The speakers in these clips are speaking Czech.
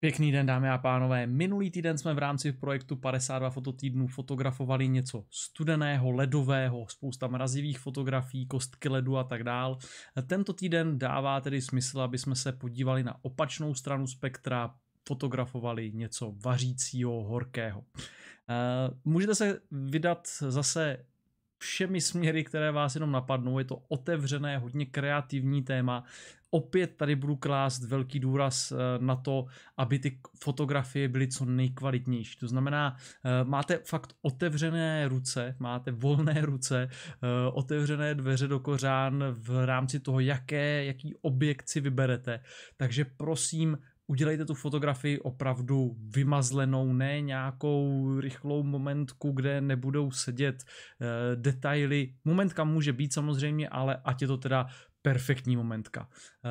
Pěkný den, dámy a pánové. Minulý týden jsme v rámci projektu 52 fototýdnů fotografovali něco studeného, ledového, spousta mrazivých fotografií, kostky ledu a tak dál. Tento týden dává tedy smysl, aby jsme se podívali na opačnou stranu spektra, fotografovali něco vařícího, horkého. Eh, můžete se vydat zase všemi směry, které vás jenom napadnou. Je to otevřené, hodně kreativní téma. Opět tady budu klást velký důraz eh, na to, aby ty fotografie byly co nejkvalitnější. To znamená, eh, máte fakt otevřené ruce, máte volné ruce, eh, otevřené dveře do kořán v rámci toho, jaké, jaký objekt si vyberete. Takže prosím, udělejte tu fotografii opravdu vymazlenou, ne nějakou rychlou momentku, kde nebudou sedět e, detaily. Momentka může být samozřejmě, ale ať je to teda perfektní momentka. E,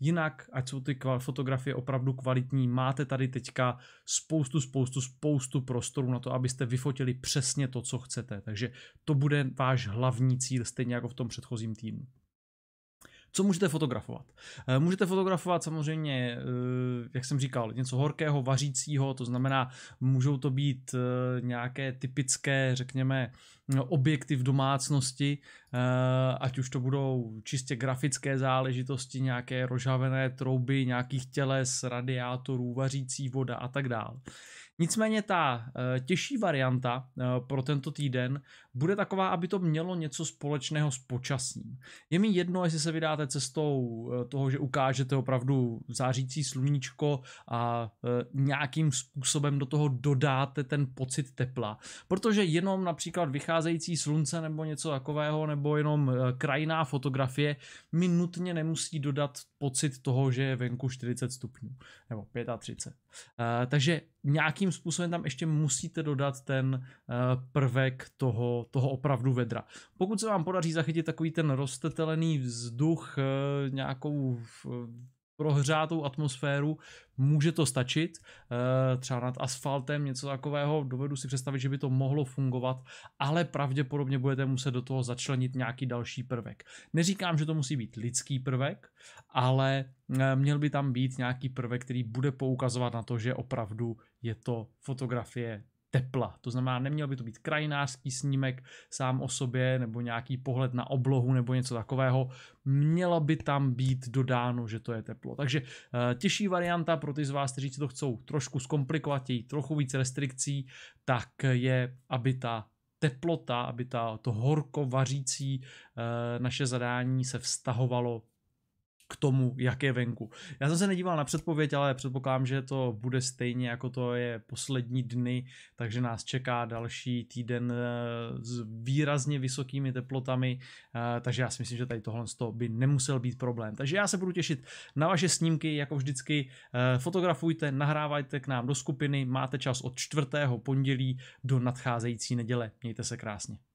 jinak, ať jsou ty fotografie opravdu kvalitní, máte tady teďka spoustu, spoustu, spoustu prostoru na to, abyste vyfotili přesně to, co chcete. Takže to bude váš hlavní cíl, stejně jako v tom předchozím týdnu. Co můžete fotografovat? Eh, můžete fotografovat samozřejmě, eh, jak jsem říkal, něco horkého, vařícího, to znamená, můžou to být eh, nějaké typické, řekněme, objekty v domácnosti, ať už to budou čistě grafické záležitosti, nějaké rožavené trouby, nějakých těles, radiátorů, vařící voda a tak dále. Nicméně ta eh, těžší varianta eh, pro tento týden bude taková, aby to mělo něco společného s počasím. Je mi jedno, jestli se vydáte cestou eh, toho, že ukážete opravdu zářící sluníčko a nějakým způsobem do toho dodáte ten pocit tepla, protože jenom například vycházející slunce nebo něco takového, nebo jenom krajná fotografie mi nutně nemusí dodat pocit toho, že je venku 40 stupňů nebo 35. Takže nějaký nějakým způsobem tam ještě musíte dodat ten eh, prvek toho, toho opravdu vedra. Pokud se vám podaří zachytit takový ten roztetelený vzduch, eh, nějakou eh, prohřátou atmosféru, může to stačit, eh, třeba nad asfaltem, něco takového, dovedu si představit, že by to mohlo fungovat, ale pravděpodobně budete muset do toho začlenit nějaký další prvek. Neříkám, že to musí být lidský prvek, ale eh, měl by tam být nějaký prvek, který bude poukazovat na to, že opravdu je to fotografie tepla. To znamená, neměl by to být krajinářský snímek sám o sobě nebo nějaký pohled na oblohu nebo něco takového. Měla by tam být dodáno, že to je teplo. Takže eh, těžší varianta pro ty z vás, kteří si to chcou trošku zkomplikovat, její trochu víc restrikcí, tak je, aby ta teplota, aby ta, to horko vařící eh, naše zadání se vztahovalo k tomu, jak je venku. Já jsem se nedíval na předpověď, ale předpokládám, že to bude stejně jako to je poslední dny, takže nás čeká další týden eh, s výrazně vysokými teplotami, eh, takže já si myslím, že tady tohle by nemusel být problém. Takže já se budu těšit na vaše snímky, jako vždycky eh, fotografujte, nahrávajte k nám do skupiny, máte čas od čtvrtého pondělí do nadcházející neděle. Mějte se krásně.